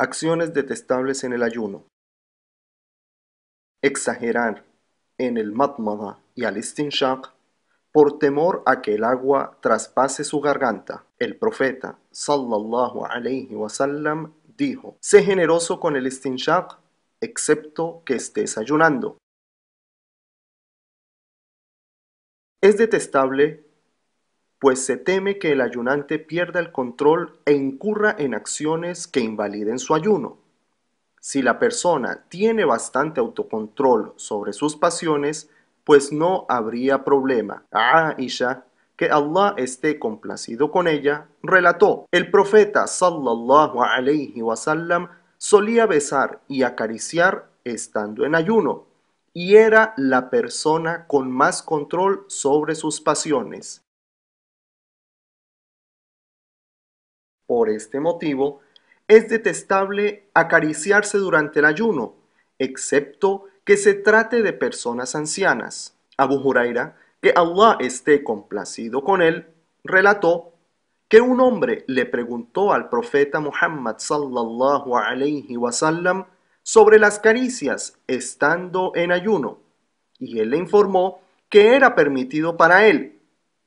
Acciones detestables en el ayuno. Exagerar en el matmada y al istinshaq por temor a que el agua traspase su garganta. El profeta sallallahu alayhi wasallam dijo: Sé generoso con el istinshaq excepto que estés ayunando. Es detestable pues se teme que el ayunante pierda el control e incurra en acciones que invaliden su ayuno. Si la persona tiene bastante autocontrol sobre sus pasiones, pues no habría problema. Ah Aisha, que Allah esté complacido con ella, relató, el profeta sallallahu alayhi wasallam solía besar y acariciar estando en ayuno, y era la persona con más control sobre sus pasiones. Por este motivo, es detestable acariciarse durante el ayuno, excepto que se trate de personas ancianas. Abu Huraira, que Allah esté complacido con él, relató que un hombre le preguntó al profeta Muhammad sallallahu alayhi sobre las caricias estando en ayuno, y él le informó que era permitido para él.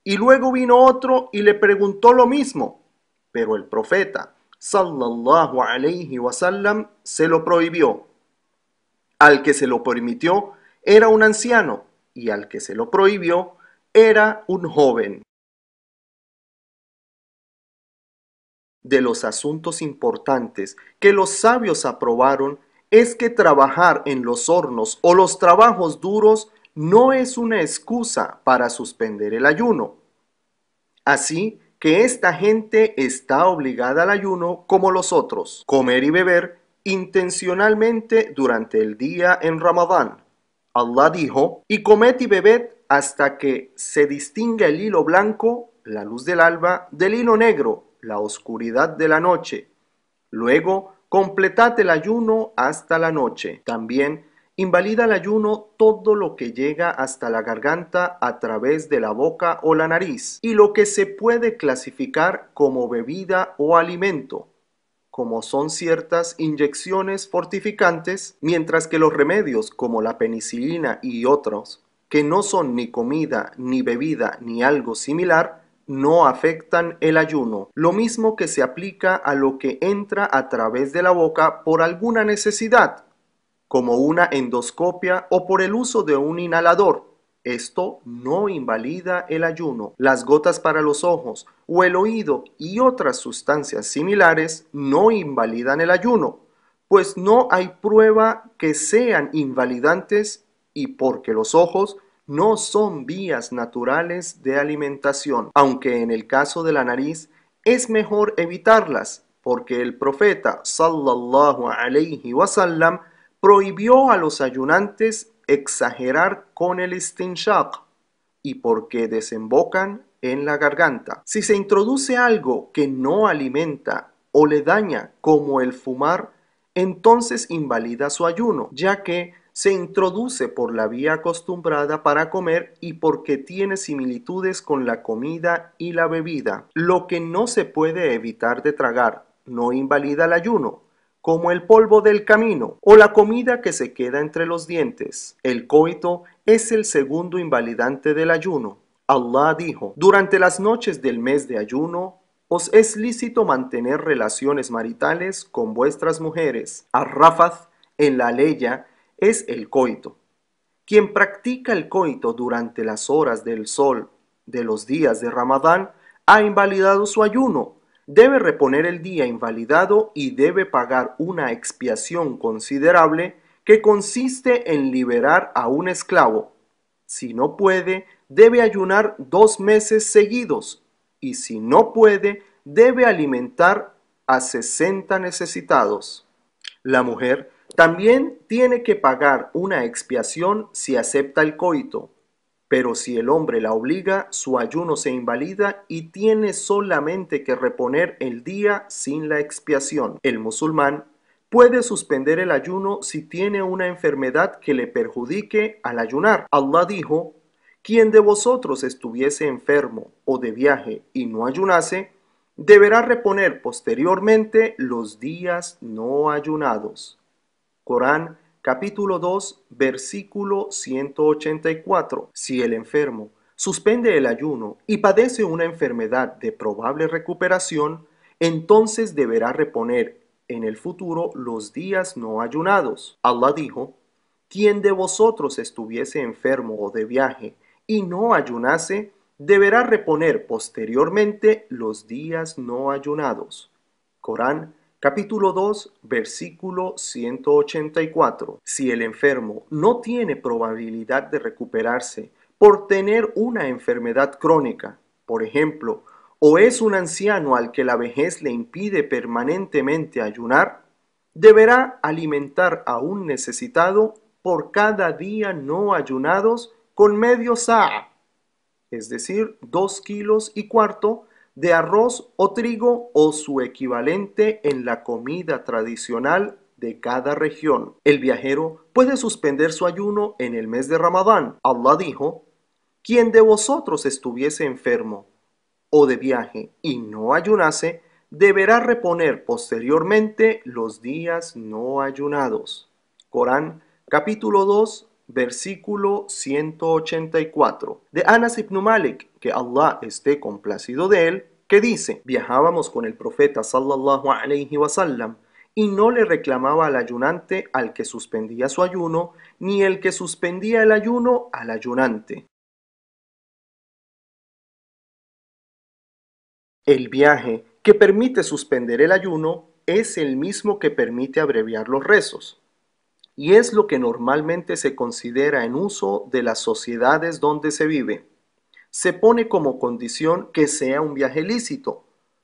Y luego vino otro y le preguntó lo mismo, pero el profeta, sallallahu alayhi wasallam, se lo prohibió. Al que se lo permitió era un anciano y al que se lo prohibió era un joven. De los asuntos importantes que los sabios aprobaron es que trabajar en los hornos o los trabajos duros no es una excusa para suspender el ayuno. Así que esta gente está obligada al ayuno como los otros, comer y beber intencionalmente durante el día en Ramadán. Allah dijo, y comed y bebed hasta que se distinga el hilo blanco, la luz del alba, del hilo negro, la oscuridad de la noche. Luego, completad el ayuno hasta la noche. También Invalida el ayuno todo lo que llega hasta la garganta a través de la boca o la nariz y lo que se puede clasificar como bebida o alimento, como son ciertas inyecciones fortificantes, mientras que los remedios como la penicilina y otros, que no son ni comida, ni bebida, ni algo similar, no afectan el ayuno, lo mismo que se aplica a lo que entra a través de la boca por alguna necesidad, como una endoscopia o por el uso de un inhalador. Esto no invalida el ayuno. Las gotas para los ojos o el oído y otras sustancias similares no invalidan el ayuno, pues no hay prueba que sean invalidantes y porque los ojos no son vías naturales de alimentación, aunque en el caso de la nariz es mejor evitarlas, porque el profeta sallallahu alaihi wasallam prohibió a los ayunantes exagerar con el istinshaq y porque desembocan en la garganta. Si se introduce algo que no alimenta o le daña como el fumar, entonces invalida su ayuno, ya que se introduce por la vía acostumbrada para comer y porque tiene similitudes con la comida y la bebida. Lo que no se puede evitar de tragar no invalida el ayuno, como el polvo del camino o la comida que se queda entre los dientes. El coito es el segundo invalidante del ayuno. Allah dijo, durante las noches del mes de ayuno, os es lícito mantener relaciones maritales con vuestras mujeres. Arrafat, en la ley, es el coito. Quien practica el coito durante las horas del sol de los días de Ramadán ha invalidado su ayuno debe reponer el día invalidado y debe pagar una expiación considerable que consiste en liberar a un esclavo. Si no puede, debe ayunar dos meses seguidos y si no puede, debe alimentar a 60 necesitados. La mujer también tiene que pagar una expiación si acepta el coito, pero si el hombre la obliga, su ayuno se invalida y tiene solamente que reponer el día sin la expiación. El musulmán puede suspender el ayuno si tiene una enfermedad que le perjudique al ayunar. Allah dijo, quien de vosotros estuviese enfermo o de viaje y no ayunase, deberá reponer posteriormente los días no ayunados. Corán capítulo 2, versículo 184. Si el enfermo suspende el ayuno y padece una enfermedad de probable recuperación, entonces deberá reponer en el futuro los días no ayunados. Allah dijo, quien de vosotros estuviese enfermo o de viaje y no ayunase, deberá reponer posteriormente los días no ayunados. Corán Capítulo 2, versículo 184. Si el enfermo no tiene probabilidad de recuperarse por tener una enfermedad crónica, por ejemplo, o es un anciano al que la vejez le impide permanentemente ayunar, deberá alimentar a un necesitado por cada día no ayunados con medio sa, es decir, dos kilos y cuarto de arroz o trigo o su equivalente en la comida tradicional de cada región. El viajero puede suspender su ayuno en el mes de Ramadán. Allah dijo, quien de vosotros estuviese enfermo o de viaje y no ayunase, deberá reponer posteriormente los días no ayunados. Corán capítulo 2 versículo 184, de Anas ibn Malik, que Allah esté complacido de él, que dice, viajábamos con el profeta sallallahu alayhi sallam y no le reclamaba al ayunante al que suspendía su ayuno, ni el que suspendía el ayuno al ayunante. El viaje que permite suspender el ayuno es el mismo que permite abreviar los rezos y es lo que normalmente se considera en uso de las sociedades donde se vive. Se pone como condición que sea un viaje lícito,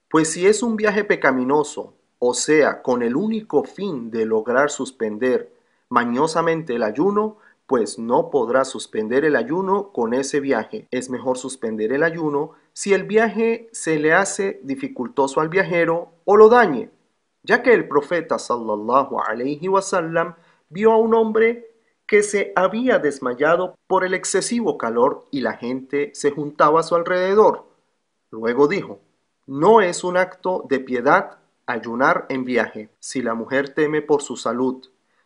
pues si es un viaje pecaminoso, o sea, con el único fin de lograr suspender mañosamente el ayuno, pues no podrá suspender el ayuno con ese viaje. Es mejor suspender el ayuno si el viaje se le hace dificultoso al viajero o lo dañe, ya que el profeta sallallahu alaihi wasallam vio a un hombre que se había desmayado por el excesivo calor y la gente se juntaba a su alrededor. Luego dijo, no es un acto de piedad ayunar en viaje. Si la mujer teme por su salud,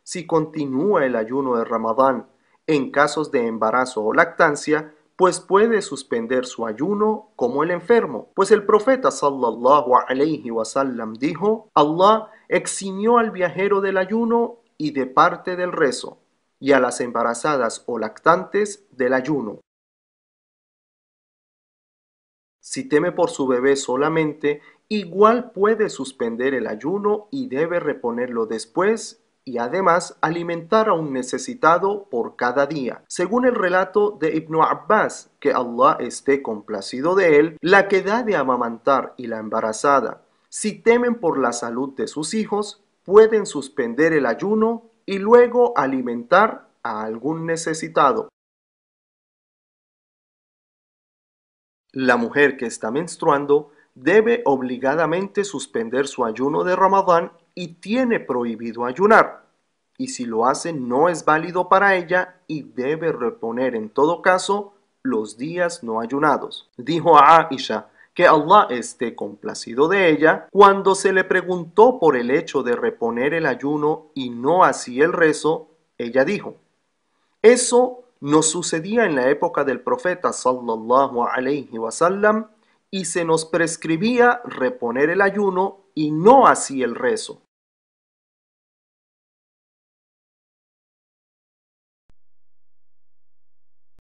si continúa el ayuno de Ramadán en casos de embarazo o lactancia, pues puede suspender su ayuno como el enfermo. Pues el profeta sallallahu wa wasallam dijo, Allah eximió al viajero del ayuno y de parte del rezo, y a las embarazadas o lactantes del ayuno. Si teme por su bebé solamente, igual puede suspender el ayuno y debe reponerlo después y además alimentar a un necesitado por cada día. Según el relato de Ibn Abbas, que Allah esté complacido de él, la que da de amamantar y la embarazada, si temen por la salud de sus hijos, pueden suspender el ayuno y luego alimentar a algún necesitado. La mujer que está menstruando debe obligadamente suspender su ayuno de Ramadán y tiene prohibido ayunar. Y si lo hace no es válido para ella y debe reponer en todo caso los días no ayunados. Dijo a Aisha, que Allah esté complacido de ella, cuando se le preguntó por el hecho de reponer el ayuno y no así el rezo, ella dijo, eso nos sucedía en la época del profeta sallallahu alayhi wasallam y se nos prescribía reponer el ayuno y no así el rezo.